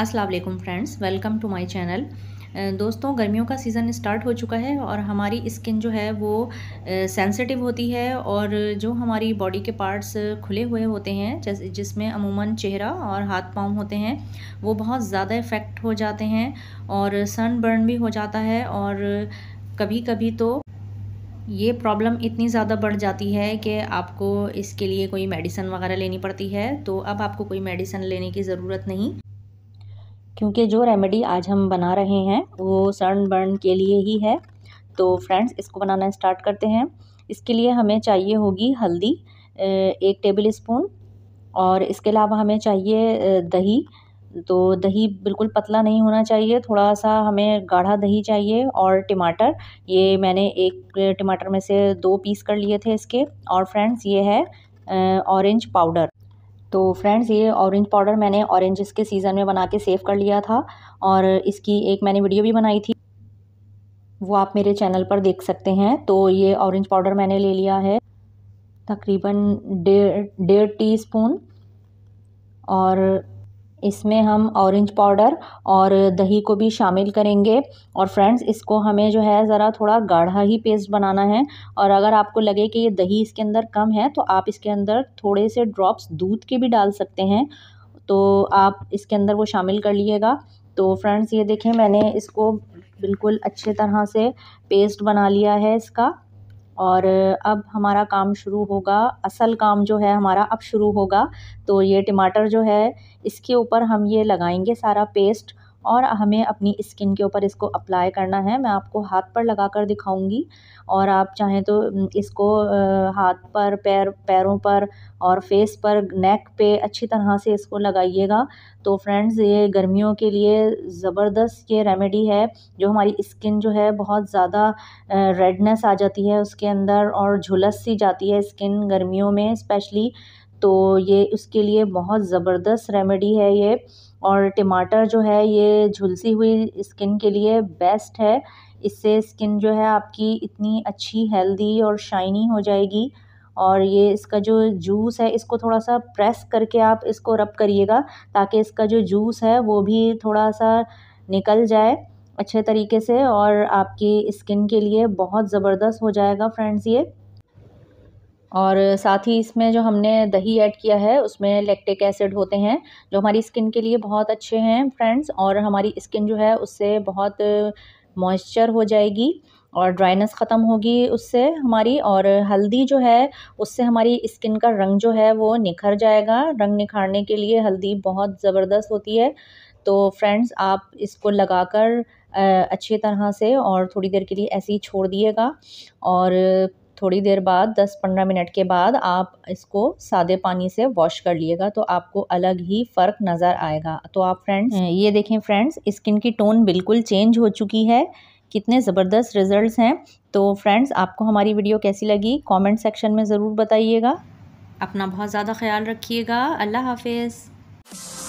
अस्सलाम वालेकुम friends welcome to my channel दोस्तों गर्मियों का सीज़न स्टार्ट हो चुका है और हमारी स्किन जो है वो सेंसिटिव होती है और जो हमारी बॉडी के पार्ट्स खुले हुए होते हैं जैसे जिसमें अमूमन चेहरा और हाथ पाँव होते हैं वो बहुत ज़्यादा इफ़ेक्ट हो जाते हैं और सन बर्न भी हो जाता है और कभी कभी तो ये प्रॉब्लम इतनी ज़्यादा बढ़ जाती है कि आपको इसके लिए कोई मेडिसन वगैरह लेनी पड़ती है तो अब आपको कोई मेडिसन लेने की ज़रूरत नहीं क्योंकि जो रेमेडी आज हम बना रहे हैं वो सन बर्न के लिए ही है तो फ्रेंड्स इसको बनाना स्टार्ट करते हैं इसके लिए हमें चाहिए होगी हल्दी एक टेबल स्पून और इसके अलावा हमें चाहिए दही तो दही बिल्कुल पतला नहीं होना चाहिए थोड़ा सा हमें गाढ़ा दही चाहिए और टमाटर ये मैंने एक टमाटर में से दो पीस कर लिए थे इसके और फ्रेंड्स ये है ऑरेंज पाउडर तो फ्रेंड्स ये ऑरेंज पाउडर मैंने ऑरेंजेस के सीज़न में बना के सेव कर लिया था और इसकी एक मैंने वीडियो भी बनाई थी वो आप मेरे चैनल पर देख सकते हैं तो ये ऑरेंज पाउडर मैंने ले लिया है तकरीबन डेढ़ डेढ़ टी स्पून और इसमें हम ऑरेंज पाउडर और दही को भी शामिल करेंगे और फ्रेंड्स इसको हमें जो है ज़रा थोड़ा गाढ़ा ही पेस्ट बनाना है और अगर आपको लगे कि ये दही इसके अंदर कम है तो आप इसके अंदर थोड़े से ड्रॉप्स दूध के भी डाल सकते हैं तो आप इसके अंदर वो शामिल कर लीजिएगा तो फ्रेंड्स ये देखें मैंने इसको बिल्कुल अच्छे तरह से पेस्ट बना लिया है इसका और अब हमारा काम शुरू होगा असल काम जो है हमारा अब शुरू होगा तो ये टमाटर जो है इसके ऊपर हम ये लगाएंगे सारा पेस्ट और हमें अपनी स्किन के ऊपर इसको अप्लाई करना है मैं आपको हाथ पर लगा कर दिखाऊँगी और आप चाहें तो इसको हाथ पर पैर पैरों पर और फेस पर नेक पे अच्छी तरह से इसको लगाइएगा तो फ्रेंड्स ये गर्मियों के लिए ज़बरदस्त ये रेमेडी है जो हमारी स्किन जो है बहुत ज़्यादा रेडनेस आ जाती है उसके अंदर और झुलस सी जाती है स्किन गर्मियों में स्पेशली तो ये उसके लिए बहुत ज़बरदस्त रेमेडी है ये और टमाटर जो है ये झुलसी हुई स्किन के लिए बेस्ट है इससे स्किन जो है आपकी इतनी अच्छी हेल्दी और शाइनी हो जाएगी और ये इसका जो जूस है इसको थोड़ा सा प्रेस करके आप इसको रब करिएगा ताकि इसका जो जूस है वो भी थोड़ा सा निकल जाए अच्छे तरीके से और आपकी स्किन के लिए बहुत ज़बरदस्त हो जाएगा फ्रेंड्स ये और साथ ही इसमें जो हमने दही ऐड किया है उसमें लैक्टिक एसिड होते हैं जो हमारी स्किन के लिए बहुत अच्छे हैं फ्रेंड्स और हमारी स्किन जो है उससे बहुत मॉइस्चर हो जाएगी और ड्राइनेस ख़त्म होगी उससे हमारी और हल्दी जो है उससे हमारी स्किन का रंग जो है वो निखर जाएगा रंग निखारने के लिए हल्दी बहुत ज़बरदस्त होती है तो फ्रेंड्स आप इसको लगाकर अच्छी तरह से और थोड़ी देर के लिए ऐसे ही छोड़ दिएगा और थोड़ी देर बाद 10-15 मिनट के बाद आप इसको सादे पानी से वॉश कर लिएगा तो आपको अलग ही फ़र्क नज़र आएगा तो आप फ्रेंड्स हाँ, ये देखें फ्रेंड्स स्किन की टोन बिल्कुल चेंज हो चुकी है कितने ज़बरदस्त रिज़ल्ट हैं तो फ्रेंड्स आपको हमारी वीडियो कैसी लगी कॉमेंट सेक्शन में ज़रूर बताइएगा अपना बहुत ज़्यादा ख्याल रखिएगा अल्लाह हाफिज़